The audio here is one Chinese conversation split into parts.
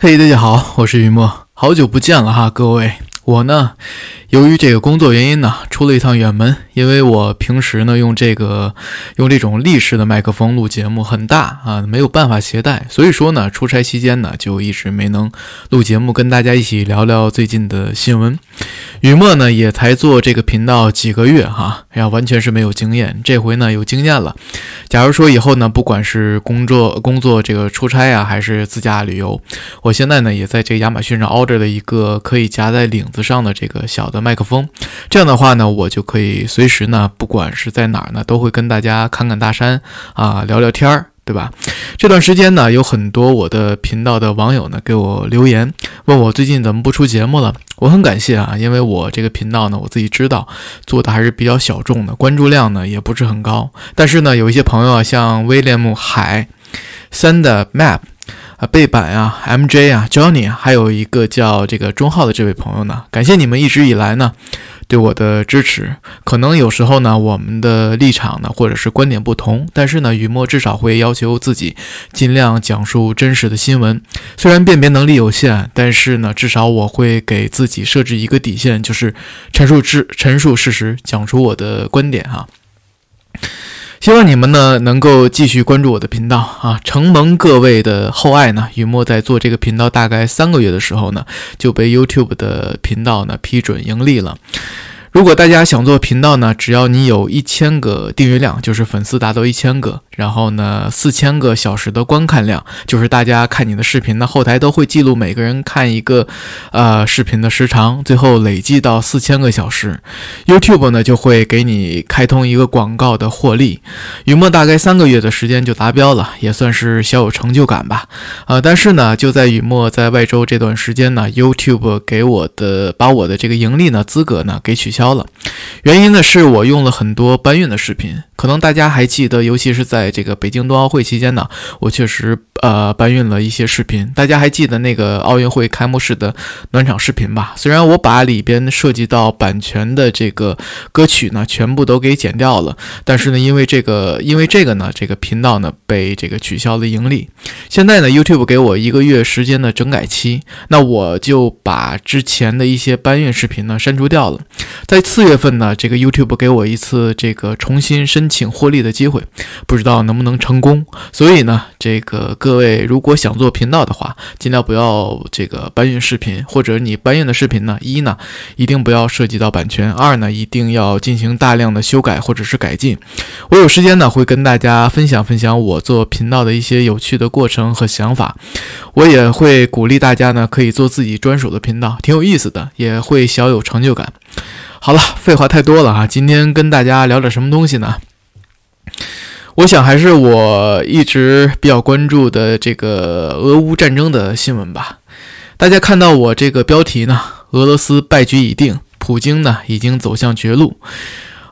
嘿，大家好，我是云墨，好久不见了哈，各位，我呢。由于这个工作原因呢，出了一趟远门。因为我平时呢用这个用这种立式的麦克风录节目很大啊，没有办法携带，所以说呢，出差期间呢就一直没能录节目，跟大家一起聊聊最近的新闻。雨墨呢也才做这个频道几个月哈，呀完全是没有经验，这回呢有经验了。假如说以后呢，不管是工作工作这个出差啊，还是自驾旅游，我现在呢也在这个亚马逊上 order 了一个可以夹在领子上的这个小的。麦克风，这样的话呢，我就可以随时呢，不管是在哪儿呢，都会跟大家侃侃大山啊，聊聊天儿，对吧？这段时间呢，有很多我的频道的网友呢给我留言，问我最近怎么不出节目了。我很感谢啊，因为我这个频道呢，我自己知道做的还是比较小众的，关注量呢也不是很高。但是呢，有一些朋友啊，像威廉姆海 s a n d Map。啊，背板啊，MJ 啊，Johnny，还有一个叫这个中号的这位朋友呢，感谢你们一直以来呢对我的支持。可能有时候呢，我们的立场呢或者是观点不同，但是呢，雨墨至少会要求自己尽量讲述真实的新闻。虽然辨别能力有限，但是呢，至少我会给自己设置一个底线，就是陈述事陈述事实，讲出我的观点哈。希望你们呢能够继续关注我的频道啊！承蒙各位的厚爱呢，雨墨在做这个频道大概三个月的时候呢，就被 YouTube 的频道呢批准盈利了。如果大家想做频道呢，只要你有一千个订阅量，就是粉丝达到一千个，然后呢四千个小时的观看量，就是大家看你的视频呢，后台都会记录每个人看一个，呃视频的时长，最后累计到四千个小时，YouTube 呢就会给你开通一个广告的获利。雨墨大概三个月的时间就达标了，也算是小有成就感吧。呃，但是呢，就在雨墨在外州这段时间呢，YouTube 给我的把我的这个盈利呢资格呢给取消。飘了，原因呢是我用了很多搬运的视频。可能大家还记得，尤其是在这个北京冬奥会期间呢，我确实呃搬运了一些视频。大家还记得那个奥运会开幕式的暖场视频吧？虽然我把里边涉及到版权的这个歌曲呢全部都给剪掉了，但是呢，因为这个，因为这个呢，这个频道呢被这个取消了盈利。现在呢，YouTube 给我一个月时间的整改期，那我就把之前的一些搬运视频呢删除掉了。在四月份呢，这个 YouTube 给我一次这个重新申。请获利的机会，不知道能不能成功。所以呢，这个各位如果想做频道的话，尽量不要这个搬运视频，或者你搬运的视频呢，一呢一定不要涉及到版权，二呢一定要进行大量的修改或者是改进。我有时间呢会跟大家分享分享我做频道的一些有趣的过程和想法。我也会鼓励大家呢可以做自己专属的频道，挺有意思的，也会小有成就感。好了，废话太多了啊！今天跟大家聊点什么东西呢？我想还是我一直比较关注的这个俄乌战争的新闻吧。大家看到我这个标题呢，俄罗斯败局已定，普京呢已经走向绝路。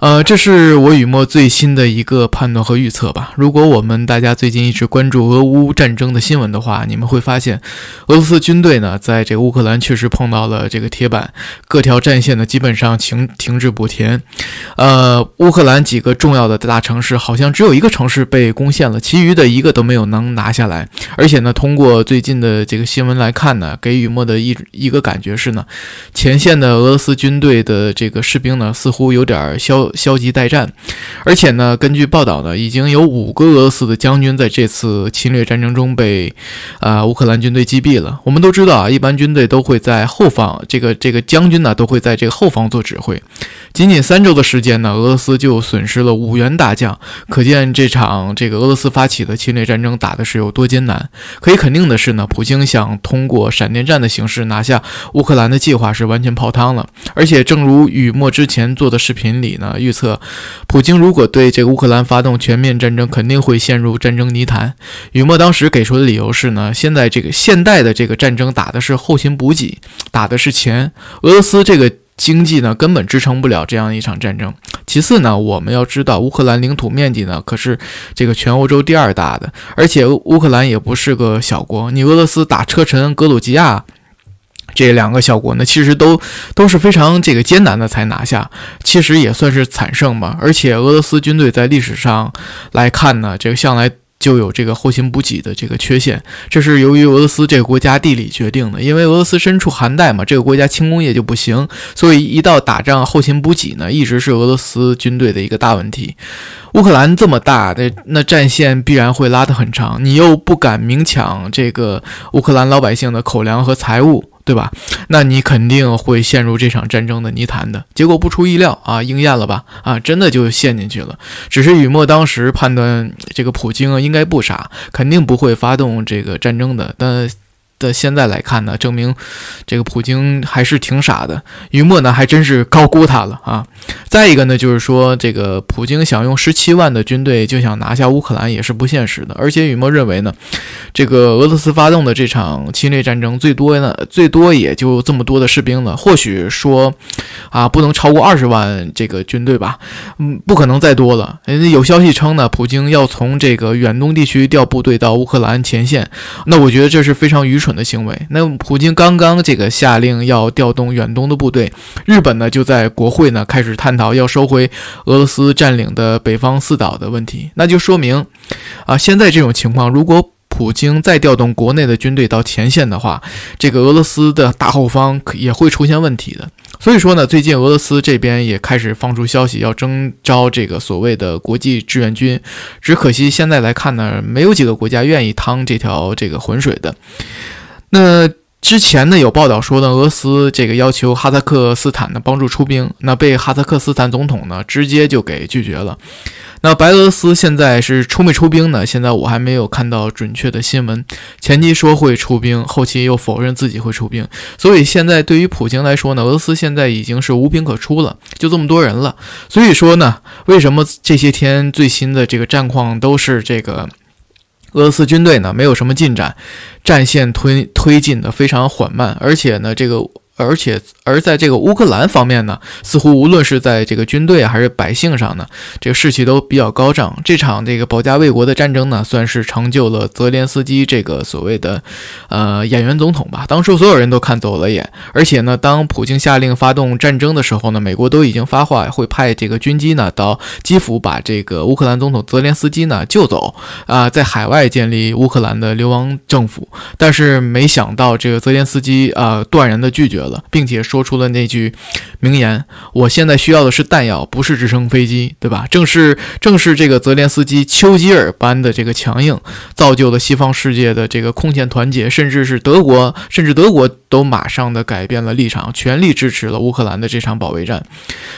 呃，这是我雨墨最新的一个判断和预测吧。如果我们大家最近一直关注俄乌战争的新闻的话，你们会发现，俄罗斯军队呢，在这个乌克兰确实碰到了这个铁板，各条战线呢基本上停停滞不前。呃，乌克兰几个重要的大城市好像只有一个城市被攻陷了，其余的一个都没有能拿下来。而且呢，通过最近的这个新闻来看呢，给雨墨的一一个感觉是呢，前线的俄罗斯军队的这个士兵呢，似乎有点消。消极待战，而且呢，根据报道呢，已经有五个俄罗斯的将军在这次侵略战争中被，啊，乌克兰军队击毙了。我们都知道啊，一般军队都会在后方，这个这个将军呢，都会在这个后方做指挥。仅仅三周的时间呢，俄罗斯就损失了五员大将，可见这场这个俄罗斯发起的侵略战争打的是有多艰难。可以肯定的是呢，普京想通过闪电战的形式拿下乌克兰的计划是完全泡汤了。而且，正如雨墨之前做的视频里呢。预测，普京如果对这个乌克兰发动全面战争，肯定会陷入战争泥潭。雨墨当时给出的理由是呢，现在这个现代的这个战争打的是后勤补给，打的是钱。俄罗斯这个经济呢，根本支撑不了这样一场战争。其次呢，我们要知道，乌克兰领土面积呢，可是这个全欧洲第二大的，而且乌克兰也不是个小国。你俄罗斯打车臣、格鲁吉亚。这两个小国呢，其实都都是非常这个艰难的才拿下，其实也算是惨胜吧。而且俄罗斯军队在历史上来看呢，这个向来就有这个后勤补给的这个缺陷，这是由于俄罗斯这个国家地理决定的，因为俄罗斯身处寒带嘛，这个国家轻工业就不行，所以一到打仗，后勤补给呢一直是俄罗斯军队的一个大问题。乌克兰这么大，那那战线必然会拉得很长，你又不敢明抢这个乌克兰老百姓的口粮和财物。对吧？那你肯定会陷入这场战争的泥潭的结果不出意料啊，应验了吧？啊，真的就陷进去了。只是雨墨当时判断，这个普京应该不傻，肯定不会发动这个战争的。但的现在来看呢，证明这个普京还是挺傻的。雨墨呢还真是高估他了啊。再一个呢，就是说这个普京想用十七万的军队就想拿下乌克兰也是不现实的。而且雨墨认为呢，这个俄罗斯发动的这场侵略战争最多呢，最多也就这么多的士兵了。或许说啊，不能超过二十万这个军队吧，嗯，不可能再多了。有消息称呢，普京要从这个远东地区调部队到乌克兰前线，那我觉得这是非常愚蠢。的行为，那普京刚刚这个下令要调动远东的部队，日本呢就在国会呢开始探讨要收回俄罗斯占领的北方四岛的问题，那就说明啊，现在这种情况，如果普京再调动国内的军队到前线的话，这个俄罗斯的大后方也会出现问题的。所以说呢，最近俄罗斯这边也开始放出消息要征召这个所谓的国际志愿军，只可惜现在来看呢，没有几个国家愿意趟这条这个浑水的。那之前呢，有报道说呢，俄罗斯这个要求哈萨克斯坦呢帮助出兵，那被哈萨克斯坦总统呢直接就给拒绝了。那白俄罗斯现在是出没出兵呢？现在我还没有看到准确的新闻，前期说会出兵，后期又否认自己会出兵，所以现在对于普京来说呢，俄罗斯现在已经是无兵可出了，就这么多人了。所以说呢，为什么这些天最新的这个战况都是这个？俄罗斯军队呢，没有什么进展，战线推推进的非常缓慢，而且呢，这个。而且，而在这个乌克兰方面呢，似乎无论是在这个军队还是百姓上呢，这个士气都比较高涨。这场这个保家卫国的战争呢，算是成就了泽连斯基这个所谓的，呃，演员总统吧。当时所有人都看走了眼。而且呢，当普京下令发动战争的时候呢，美国都已经发话会派这个军机呢到基辅，把这个乌克兰总统泽连斯基呢救走，啊，在海外建立乌克兰的流亡政府。但是没想到这个泽连斯基啊，断然的拒绝。并且说出了那句名言：“我现在需要的是弹药，不是直升飞机，对吧？”正是正是这个泽连斯基丘吉尔般的这个强硬，造就了西方世界的这个空前团结，甚至是德国，甚至德国都马上的改变了立场，全力支持了乌克兰的这场保卫战。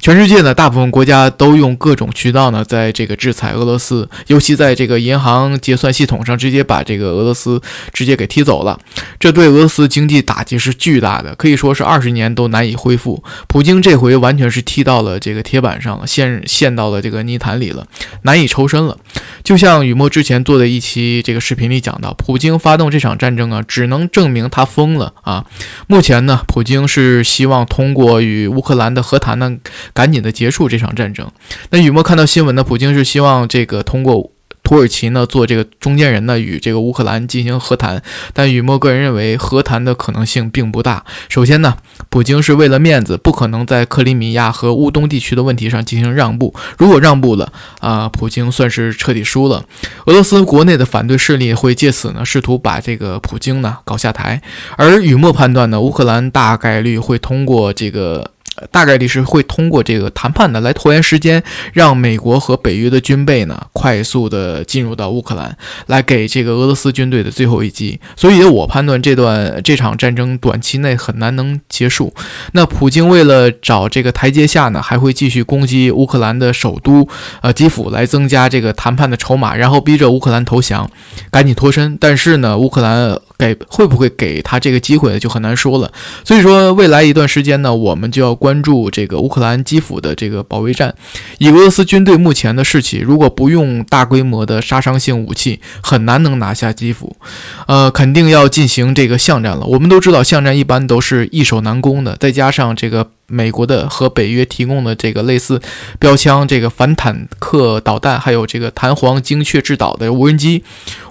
全世界呢，大部分国家都用各种渠道呢，在这个制裁俄罗斯，尤其在这个银行结算系统上，直接把这个俄罗斯直接给踢走了。这对俄罗斯经济打击是巨大的，可以说。说是二十年都难以恢复。普京这回完全是踢到了这个铁板上了，陷陷到了这个泥潭里了，难以抽身了。就像雨墨之前做的一期这个视频里讲到，普京发动这场战争啊，只能证明他疯了啊。目前呢，普京是希望通过与乌克兰的和谈呢，赶紧的结束这场战争。那雨墨看到新闻呢，普京是希望这个通过。土耳其呢做这个中间人呢，与这个乌克兰进行和谈，但雨墨个人认为和谈的可能性并不大。首先呢，普京是为了面子，不可能在克里米亚和乌东地区的问题上进行让步。如果让步了啊，普京算是彻底输了。俄罗斯国内的反对势力会借此呢，试图把这个普京呢搞下台。而雨墨判断呢，乌克兰大概率会通过这个。大概率是会通过这个谈判呢来拖延时间，让美国和北约的军备呢快速的进入到乌克兰，来给这个俄罗斯军队的最后一击。所以，我判断这段这场战争短期内很难能结束。那普京为了找这个台阶下呢，还会继续攻击乌克兰的首都，呃，基辅，来增加这个谈判的筹码，然后逼着乌克兰投降，赶紧脱身。但是呢，乌克兰。给会不会给他这个机会呢？就很难说了。所以说，未来一段时间呢，我们就要关注这个乌克兰基辅的这个保卫战。以俄罗斯军队目前的士气，如果不用大规模的杀伤性武器，很难能拿下基辅。呃，肯定要进行这个巷战了。我们都知道，巷战一般都是易守难攻的，再加上这个。美国的和北约提供的这个类似标枪、这个反坦克导弹，还有这个弹簧精确制导的无人机，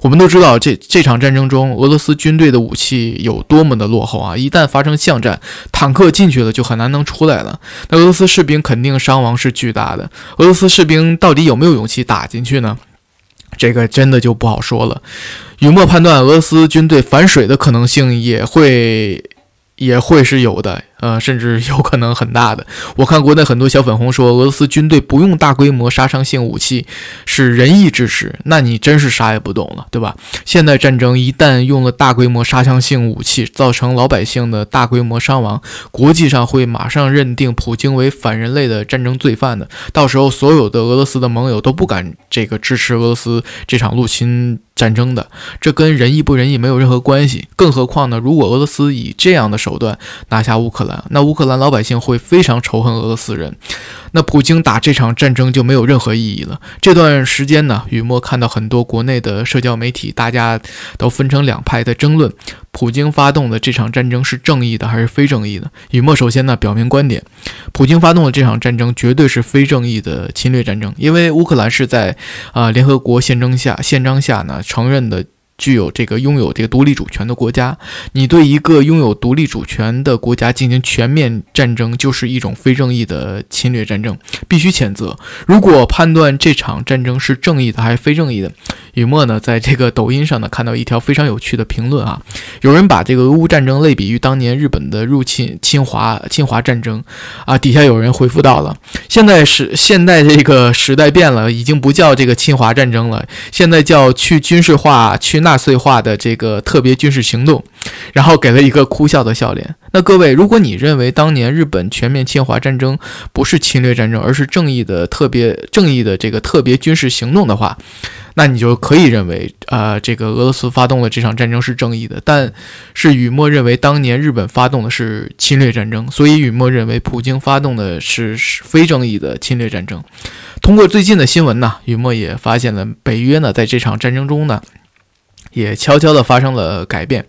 我们都知道，这这场战争中俄罗斯军队的武器有多么的落后啊！一旦发生巷战，坦克进去了就很难能出来了，那俄罗斯士兵肯定伤亡是巨大的。俄罗斯士兵到底有没有勇气打进去呢？这个真的就不好说了。雨墨判断，俄罗斯军队反水的可能性也会也会是有的。呃，甚至 有可能很大的。我看国内很多小粉红说俄罗斯军队不用大规模杀伤性武器是仁义之师，那你真是啥也不懂了，对吧？现代战争一旦用了大规模杀伤性武器，造成老百姓的大规模伤亡，国际上会马上认定普京为反人类的战争罪犯的。到时候所有的俄罗斯的盟友都不敢这个支持俄罗斯这场入侵。战争的，这跟仁义不仁义没有任何关系。更何况呢，如果俄罗斯以这样的手段拿下乌克兰，那乌克兰老百姓会非常仇恨俄罗斯人。那普京打这场战争就没有任何意义了。这段时间呢，雨墨看到很多国内的社交媒体，大家都分成两派在争论，普京发动的这场战争是正义的还是非正义的。雨墨首先呢，表明观点：，普京发动的这场战争绝对是非正义的侵略战争，因为乌克兰是在啊联合国宪章下宪章下呢承认的。具有这个拥有这个独立主权的国家，你对一个拥有独立主权的国家进行全面战争，就是一种非正义的侵略战争，必须谴责。如果判断这场战争是正义的还是非正义的？雨墨呢，在这个抖音上呢，看到一条非常有趣的评论啊，有人把这个俄乌战争类比于当年日本的入侵侵华侵华战争，啊，底下有人回复到了，现在时现在这个时代变了，已经不叫这个侵华战争了，现在叫去军事化、去纳粹化的这个特别军事行动，然后给了一个哭笑的笑脸。那各位，如果你认为当年日本全面侵华战争不是侵略战争，而是正义的特别正义的这个特别军事行动的话，那你就可以认为，呃，这个俄罗斯发动了这场战争是正义的，但是雨墨认为当年日本发动的是侵略战争，所以雨墨认为普京发动的是非正义的侵略战争。通过最近的新闻呢，雨墨也发现了北约呢在这场战争中呢，也悄悄的发生了改变。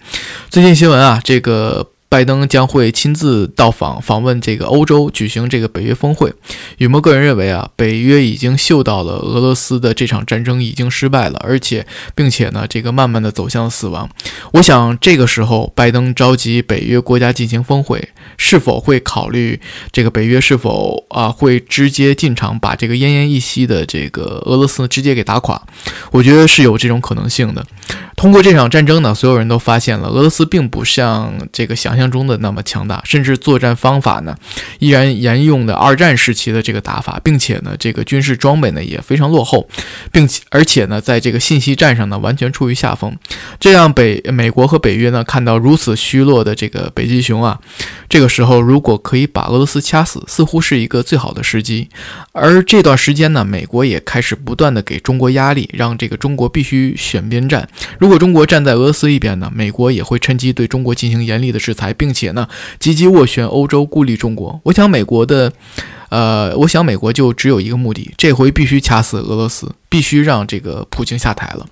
最近新闻啊，这个。拜登将会亲自到访访问这个欧洲，举行这个北约峰会。雨墨个人认为啊，北约已经嗅到了俄罗斯的这场战争已经失败了，而且并且呢，这个慢慢的走向死亡。我想这个时候，拜登召集北约国家进行峰会，是否会考虑这个北约是否啊会直接进场把这个奄奄一息的这个俄罗斯直接给打垮？我觉得是有这种可能性的。通过这场战争呢，所有人都发现了俄罗斯并不像这个想象中的那么强大，甚至作战方法呢依然沿用的二战时期的这个打法，并且呢这个军事装备呢也非常落后，并且而且呢在这个信息战上呢完全处于下风，这样北美国和北约呢看到如此虚弱的这个北极熊啊，这个时候如果可以把俄罗斯掐死，似乎是一个最好的时机。而这段时间呢，美国也开始不断的给中国压力，让这个中国必须选边站。如果中国站在俄罗斯一边呢？美国也会趁机对中国进行严厉的制裁，并且呢，积极斡旋欧洲孤立中国。我想美国的，呃，我想美国就只有一个目的，这回必须掐死俄罗斯，必须让这个普京下台了。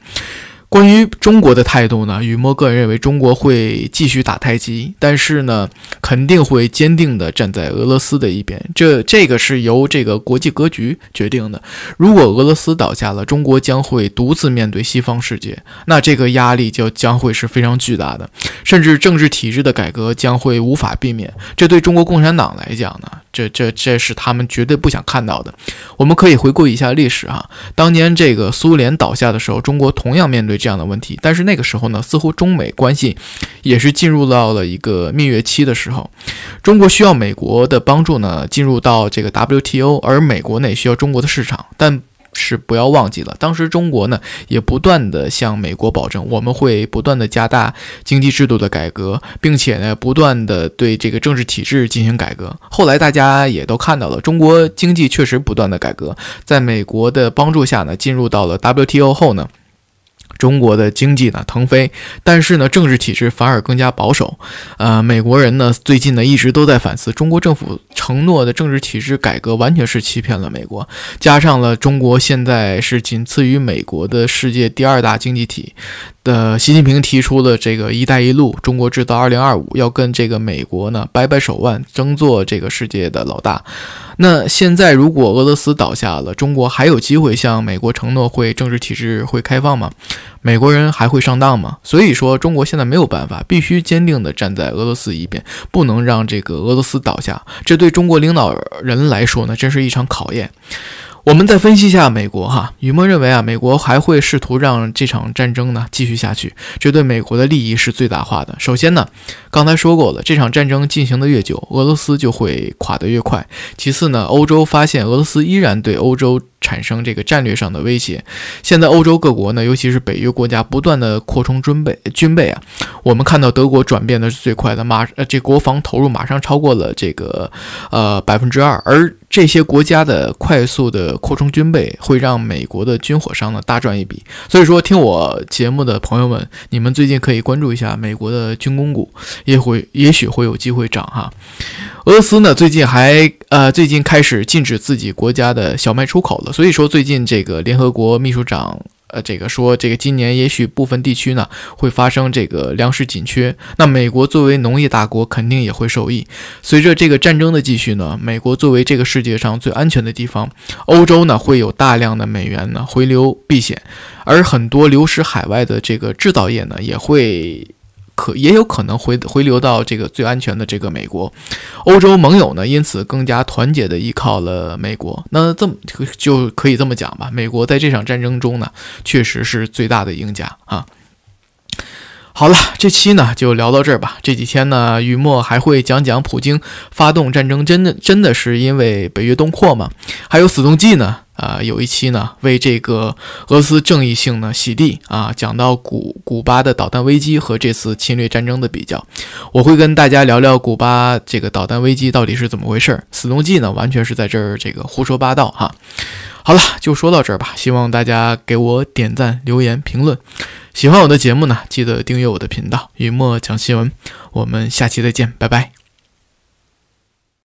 关于中国的态度呢？雨墨个人认为，中国会继续打太极，但是呢，肯定会坚定地站在俄罗斯的一边。这这个是由这个国际格局决定的。如果俄罗斯倒下了，中国将会独自面对西方世界，那这个压力就将会是非常巨大的，甚至政治体制的改革将会无法避免。这对中国共产党来讲呢？这这这是他们绝对不想看到的。我们可以回顾一下历史哈，当年这个苏联倒下的时候，中国同样面对这样的问题。但是那个时候呢，似乎中美关系也是进入到了一个蜜月期的时候，中国需要美国的帮助呢，进入到这个 WTO，而美国呢也需要中国的市场，但。是不要忘记了，当时中国呢也不断的向美国保证，我们会不断的加大经济制度的改革，并且呢不断的对这个政治体制进行改革。后来大家也都看到了，中国经济确实不断的改革，在美国的帮助下呢，进入到了 WTO 后呢。中国的经济呢腾飞，但是呢政治体制反而更加保守。呃，美国人呢最近呢一直都在反思，中国政府承诺的政治体制改革完全是欺骗了美国。加上了中国现在是仅次于美国的世界第二大经济体，的习近平提出的这个“一带一路”“中国制造二零二五”，要跟这个美国呢掰掰手腕，争做这个世界的老大。那现在如果俄罗斯倒下了，中国还有机会向美国承诺会政治体制会开放吗？美国人还会上当吗？所以说，中国现在没有办法，必须坚定地站在俄罗斯一边，不能让这个俄罗斯倒下。这对中国领导人来说呢，真是一场考验。我们再分析一下美国哈，雨墨认为啊，美国还会试图让这场战争呢继续下去，这对美国的利益是最大化。的首先呢，刚才说过了，这场战争进行的越久，俄罗斯就会垮得越快。其次呢，欧洲发现俄罗斯依然对欧洲。产生这个战略上的威胁。现在欧洲各国呢，尤其是北约国家，不断的扩充军备，军备啊。我们看到德国转变的是最快的，马呃这国防投入马上超过了这个呃百分之二。而这些国家的快速的扩充军备，会让美国的军火商呢大赚一笔。所以说，听我节目的朋友们，你们最近可以关注一下美国的军工股，也会也许会有机会涨哈。俄罗斯呢，最近还呃，最近开始禁止自己国家的小麦出口了。所以说，最近这个联合国秘书长呃，这个说，这个今年也许部分地区呢会发生这个粮食紧缺。那美国作为农业大国，肯定也会受益。随着这个战争的继续呢，美国作为这个世界上最安全的地方，欧洲呢会有大量的美元呢回流避险，而很多流失海外的这个制造业呢也会。可也有可能回回流到这个最安全的这个美国，欧洲盟友呢，因此更加团结的依靠了美国。那这么就可以这么讲吧，美国在这场战争中呢，确实是最大的赢家啊。好了，这期呢就聊到这儿吧。这几天呢，雨墨还会讲讲普京发动战争，真的真的是因为北约东扩吗？还有死动记呢？啊，有一期呢为这个俄罗斯正义性呢洗地啊，讲到古古巴的导弹危机和这次侵略战争的比较，我会跟大家聊聊古巴这个导弹危机到底是怎么回事。死动记呢，完全是在这儿这个胡说八道哈。好了，就说到这儿吧，希望大家给我点赞、留言、评论。喜欢我的节目呢，记得订阅我的频道“雨墨讲新闻”。我们下期再见，拜拜。